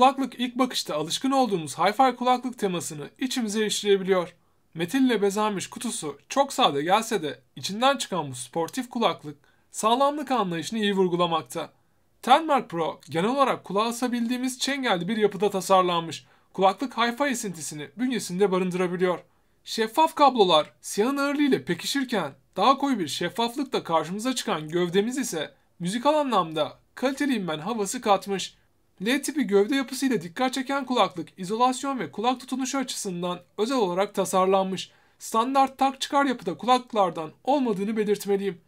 kulaklık ilk bakışta alışkın olduğumuz hi-fi kulaklık temasını içimize işleyebiliyor. Metille bezenmiş kutusu çok sade gelse de içinden çıkan bu sportif kulaklık sağlamlık anlayışını iyi vurgulamakta. Tenmark Pro genel olarak kulağa asabildiğimiz çengelli bir yapıda tasarlanmış. Kulaklık hi-fi esintisini bünyesinde barındırabiliyor. Şeffaf kablolar siyahın ile pekişirken daha koyu bir şeffaflıkla karşımıza çıkan gövdemiz ise müzikal anlamda kaliteli inmen havası katmış. L tipi gövde yapısıyla dikkat çeken kulaklık, izolasyon ve kulak tutunuşu açısından özel olarak tasarlanmış. Standart tak çıkar yapıda kulaklıklardan olmadığını belirtmeliyim.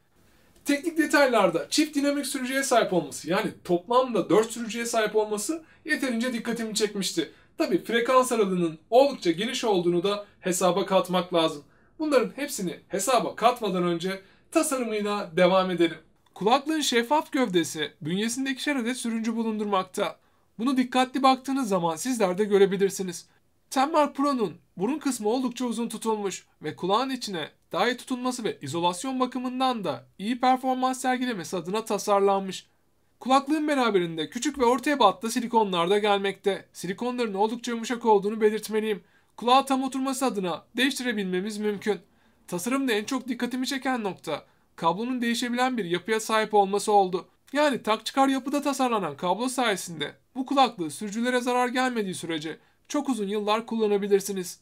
Teknik detaylarda çift dinamik sürücüye sahip olması yani toplamda 4 sürücüye sahip olması yeterince dikkatimi çekmişti. Tabi frekans aralığının oldukça geniş olduğunu da hesaba katmak lazım. Bunların hepsini hesaba katmadan önce tasarımıyla devam edelim. Kulaklığın şeffaf gövdesi bünyesindeki ikişer adet sürüncü bulundurmakta. Bunu dikkatli baktığınız zaman sizler de görebilirsiniz. Tenmar Pro'nun burun kısmı oldukça uzun tutulmuş ve kulağın içine daha iyi tutunması ve izolasyon bakımından da iyi performans sergilemesi adına tasarlanmış. Kulaklığın beraberinde küçük ve orta ebatta silikonlar da gelmekte. Silikonların oldukça yumuşak olduğunu belirtmeliyim. Kulağa tam oturması adına değiştirebilmemiz mümkün. Tasarımda en çok dikkatimi çeken nokta kablonun değişebilen bir yapıya sahip olması oldu. Yani tak çıkar yapıda tasarlanan kablo sayesinde bu kulaklığı sürücülere zarar gelmediği sürece çok uzun yıllar kullanabilirsiniz.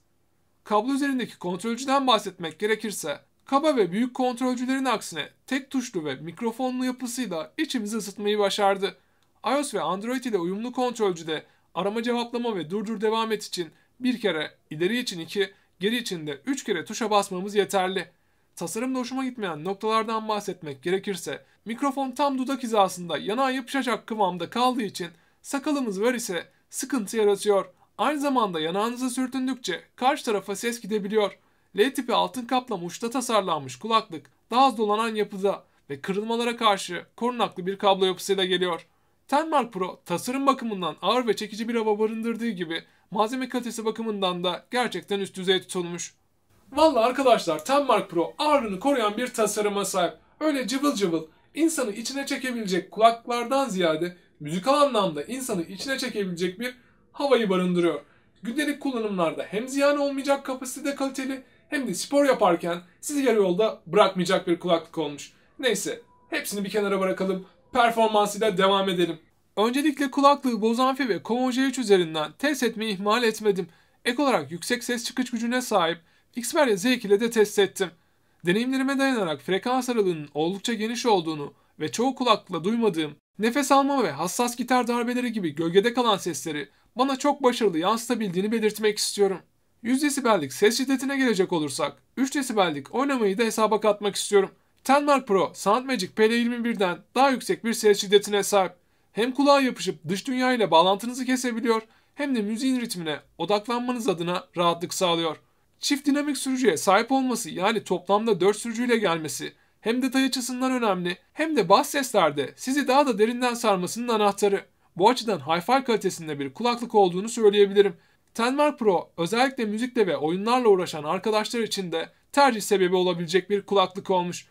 Kablo üzerindeki kontrolcüden bahsetmek gerekirse, kaba ve büyük kontrolcülerin aksine tek tuşlu ve mikrofonlu yapısıyla içimizi ısıtmayı başardı. iOS ve Android ile uyumlu kontrolcüde arama cevaplama ve durdur devam et için bir kere, ileri için iki, geri için de üç kere tuşa basmamız yeterli. Tasarım hoşuma gitmeyen noktalardan bahsetmek gerekirse, mikrofon tam dudak hizasında yana yapışacak kıvamda kaldığı için Sakalımız var ise sıkıntı yaratıyor. Aynı zamanda yanağınıza sürtündükçe karşı tarafa ses gidebiliyor. L tipi altın kaplama uçta tasarlanmış kulaklık daha az dolanan yapıda ve kırılmalara karşı korunaklı bir kablo yapısıyla geliyor. Tenmark Pro tasarım bakımından ağır ve çekici bir hava barındırdığı gibi malzeme kalitesi bakımından da gerçekten üst düzey tutulmuş. Vallahi arkadaşlar Tenmark Pro ağırlığını koruyan bir tasarıma sahip. Öyle cıvıl cıvıl insanı içine çekebilecek kulaklardan ziyade müzikal anlamda insanı içine çekebilecek bir havayı barındırıyor. Gündelik kullanımlarda hem ziyan olmayacak kapasitede kaliteli hem de spor yaparken sizi yarı yolda bırakmayacak bir kulaklık olmuş. Neyse hepsini bir kenara bırakalım performansıyla devam edelim. Öncelikle kulaklığı Bozanfi ve Komoje 3 üzerinden test etmeyi ihmal etmedim. Ek olarak yüksek ses çıkış gücüne sahip Xperia Z2 ile de test ettim. Deneyimlerime dayanarak frekans aralığının oldukça geniş olduğunu ve çoğu kulakla duymadığım nefes alma ve hassas gitar darbeleri gibi gölgede kalan sesleri bana çok başarılı yansıtabildiğini belirtmek istiyorum. 100 desibellik ses şiddetine gelecek olursak 3 desibellik oynamayı da hesaba katmak istiyorum. Tenmark Pro Soundmagic PL21'den daha yüksek bir ses şiddetine sahip. Hem kulağa yapışıp dış dünya ile bağlantınızı kesebiliyor hem de müziğin ritmine odaklanmanız adına rahatlık sağlıyor. Çift dinamik sürücüye sahip olması yani toplamda 4 sürücüyle gelmesi hem detay açısından önemli hem de bas seslerde sizi daha da derinden sarmasının anahtarı. Bu açıdan hi-fi kalitesinde bir kulaklık olduğunu söyleyebilirim. Tenmark Pro özellikle müzikle ve oyunlarla uğraşan arkadaşlar için de tercih sebebi olabilecek bir kulaklık olmuş.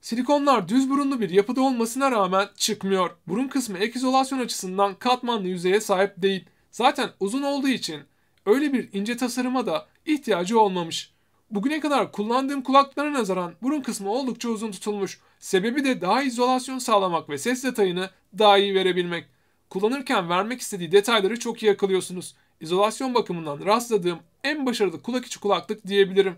Silikonlar düz burunlu bir yapıda olmasına rağmen çıkmıyor. Burun kısmı ek izolasyon açısından katmanlı yüzeye sahip değil. Zaten uzun olduğu için öyle bir ince tasarıma da ihtiyacı olmamış. Bugüne kadar kullandığım kulaklara nazaran burun kısmı oldukça uzun tutulmuş. Sebebi de daha izolasyon sağlamak ve ses detayını daha iyi verebilmek. Kullanırken vermek istediği detayları çok iyi yakalıyorsunuz. İzolasyon bakımından rastladığım en başarılı kulak içi kulaklık diyebilirim.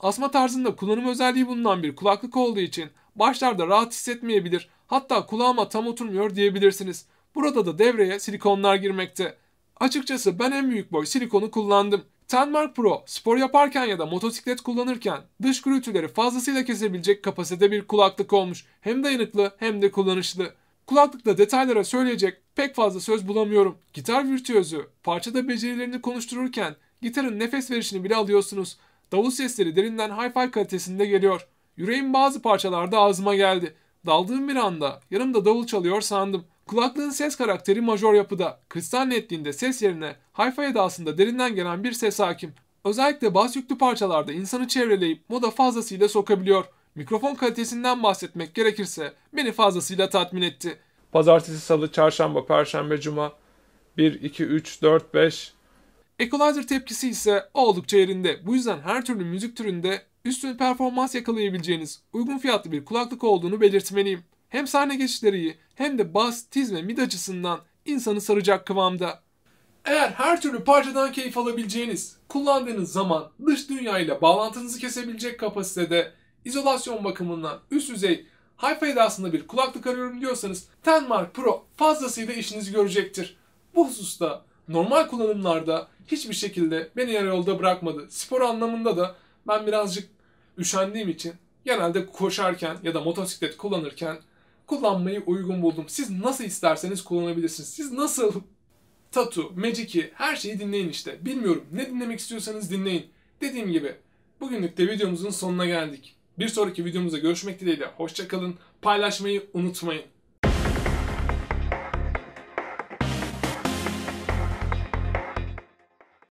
Asma tarzında kullanım özelliği bulunan bir kulaklık olduğu için başlarda rahat hissetmeyebilir, hatta kulağıma tam oturmuyor diyebilirsiniz. Burada da devreye silikonlar girmekte. Açıkçası ben en büyük boy silikonu kullandım. Tenmark Pro, spor yaparken ya da motosiklet kullanırken dış gürültüleri fazlasıyla kesebilecek kapasitede bir kulaklık olmuş. Hem dayanıklı hem de kullanışlı. Kulaklıkta detaylara söyleyecek pek fazla söz bulamıyorum. Gitar virtüözü, parçada becerilerini konuştururken gitarın nefes verişini bile alıyorsunuz. Davul sesleri derinden hi-fi kalitesinde geliyor. Yüreğim bazı parçalarda ağzıma geldi. Daldığım bir anda yanımda davul çalıyor sandım. Kulaklığın ses karakteri majör yapıda. Kristal netliğinde ses yerine hayfa edasında derinden gelen bir ses hakim. Özellikle bas yüklü parçalarda insanı çevreleyip moda fazlasıyla sokabiliyor. Mikrofon kalitesinden bahsetmek gerekirse beni fazlasıyla tatmin etti. Pazartesi, salı, çarşamba, perşembe, cuma 1, 2, 3, 4, 5 Equalizer tepkisi ise oldukça yerinde. Bu yüzden her türlü müzik türünde üstün performans yakalayabileceğiniz uygun fiyatlı bir kulaklık olduğunu belirtmeliyim. Hem sahne geçişleri iyi hem de bas, tiz ve mid açısından insanı saracak kıvamda. Eğer her türlü parçadan keyif alabileceğiniz, kullandığınız zaman dış dünyayla bağlantınızı kesebilecek kapasitede izolasyon bakımından üst düzey Hi-Fi'de aslında bir kulaklık arıyorum diyorsanız Tenmark Pro fazlasıyla işinizi görecektir. Bu hususta normal kullanımlarda hiçbir şekilde beni yarı yolda bırakmadı. Spor anlamında da ben birazcık üşendiğim için genelde koşarken ya da motosiklet kullanırken kullanmayı uygun buldum. Siz nasıl isterseniz kullanabilirsiniz. Siz nasıl Tatu, Magic'i her şeyi dinleyin işte. Bilmiyorum ne dinlemek istiyorsanız dinleyin. Dediğim gibi bugünlük de videomuzun sonuna geldik. Bir sonraki videomuzda görüşmek dileğiyle. Hoşçakalın. Paylaşmayı unutmayın.